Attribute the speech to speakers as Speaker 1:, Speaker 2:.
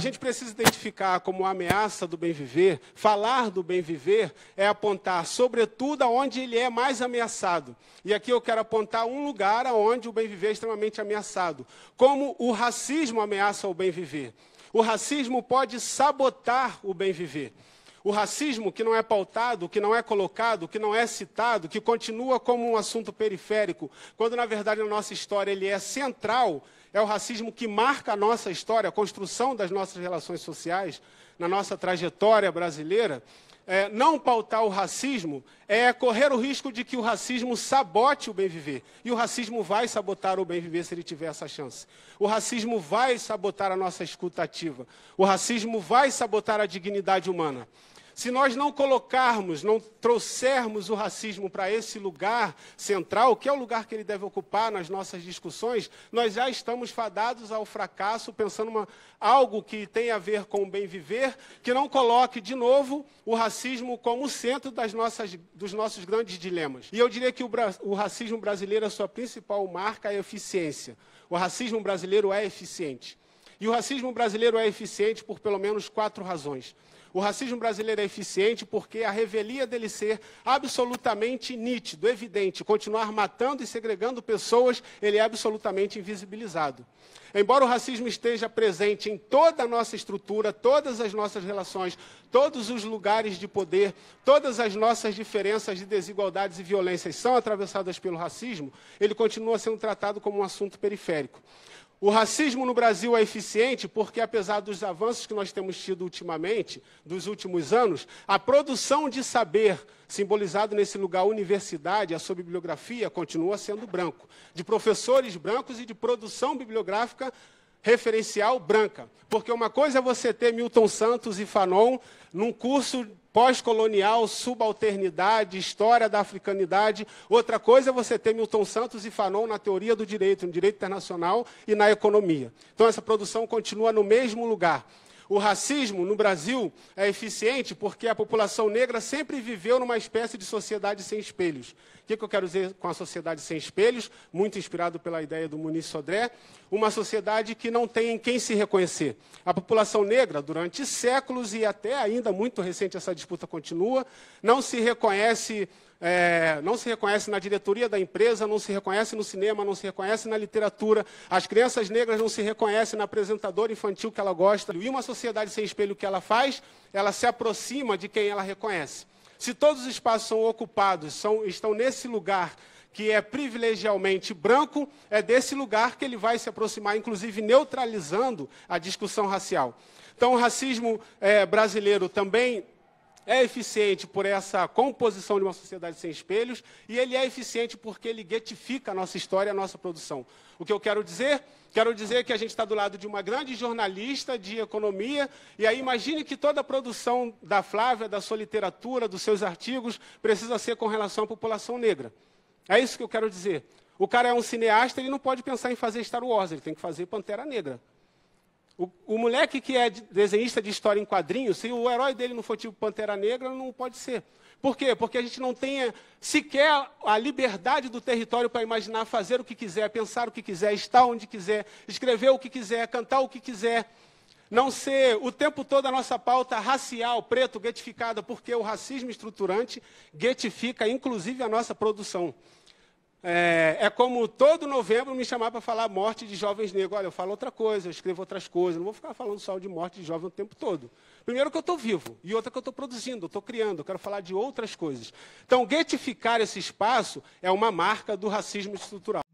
Speaker 1: gente precisa identificar como ameaça do bem viver, falar do bem viver é apontar, sobretudo, aonde ele é mais ameaçado. E aqui eu quero apontar um lugar aonde o bem viver é extremamente ameaçado. Como o racismo ameaça o bem viver. O racismo pode sabotar o bem viver. O racismo que não é pautado, que não é colocado, que não é citado, que continua como um assunto periférico, quando na verdade na nossa história ele é central, é o racismo que marca a nossa história, a construção das nossas relações sociais, na nossa trajetória brasileira. É, não pautar o racismo é correr o risco de que o racismo sabote o bem viver. E o racismo vai sabotar o bem viver se ele tiver essa chance. O racismo vai sabotar a nossa escutativa. O racismo vai sabotar a dignidade humana. Se nós não colocarmos, não trouxermos o racismo para esse lugar central, que é o lugar que ele deve ocupar nas nossas discussões, nós já estamos fadados ao fracasso, pensando uma, algo que tem a ver com o bem viver, que não coloque de novo o racismo como centro das nossas, dos nossos grandes dilemas. E eu diria que o, o racismo brasileiro, é a sua principal marca é a eficiência. O racismo brasileiro é eficiente. E o racismo brasileiro é eficiente por pelo menos quatro razões. O racismo brasileiro é eficiente porque a revelia dele ser absolutamente nítido, evidente, continuar matando e segregando pessoas, ele é absolutamente invisibilizado. Embora o racismo esteja presente em toda a nossa estrutura, todas as nossas relações, todos os lugares de poder, todas as nossas diferenças de desigualdades e violências são atravessadas pelo racismo, ele continua sendo tratado como um assunto periférico. O racismo no Brasil é eficiente porque, apesar dos avanços que nós temos tido ultimamente, dos últimos anos, a produção de saber, simbolizado nesse lugar universidade, a sua bibliografia, continua sendo branco, de professores brancos e de produção bibliográfica referencial branca. Porque uma coisa é você ter Milton Santos e Fanon num curso pós-colonial, subalternidade, história da africanidade. Outra coisa é você ter Milton Santos e Fanon na teoria do direito, no direito internacional e na economia. Então, essa produção continua no mesmo lugar. O racismo no Brasil é eficiente porque a população negra sempre viveu numa espécie de sociedade sem espelhos. O que, que eu quero dizer com a sociedade sem espelhos? Muito inspirado pela ideia do Muniz Sodré, uma sociedade que não tem em quem se reconhecer. A população negra, durante séculos e até ainda muito recente essa disputa continua, não se reconhece é, não se reconhece na diretoria da empresa, não se reconhece no cinema, não se reconhece na literatura, as crianças negras não se reconhecem na apresentadora infantil que ela gosta. E uma sociedade sem espelho, que ela faz? Ela se aproxima de quem ela reconhece. Se todos os espaços são ocupados, são, estão nesse lugar que é privilegialmente branco, é desse lugar que ele vai se aproximar, inclusive neutralizando a discussão racial. Então, o racismo é, brasileiro também é eficiente por essa composição de uma sociedade sem espelhos e ele é eficiente porque ele getifica a nossa história, a nossa produção. O que eu quero dizer? Quero dizer que a gente está do lado de uma grande jornalista de economia, e aí imagine que toda a produção da Flávia, da sua literatura, dos seus artigos, precisa ser com relação à população negra. É isso que eu quero dizer. O cara é um cineasta, ele não pode pensar em fazer Star Wars, ele tem que fazer Pantera Negra. O, o, moleque que é desenhista de história em quadrinhos, se o herói dele não for tipo Pantera Negra, não pode ser. Por quê? Porque a gente não tem sequer a liberdade do território para imaginar, fazer o que quiser, pensar o que quiser, estar onde quiser, escrever o que quiser, cantar o que quiser. Não ser o tempo todo a nossa pauta racial, preto, guetificada, porque o racismo estruturante guetifica inclusive a nossa produção. É, é, como todo novembro me chamar para falar morte de jovens negros. Olha, eu falo outra coisa, eu escrevo outras coisas, não vou ficar falando só de morte de jovem o tempo todo. Primeiro que eu estou vivo, e outra que eu estou produzindo, estou criando, eu quero falar de outras coisas. Então, getificar esse espaço é uma marca do racismo estrutural.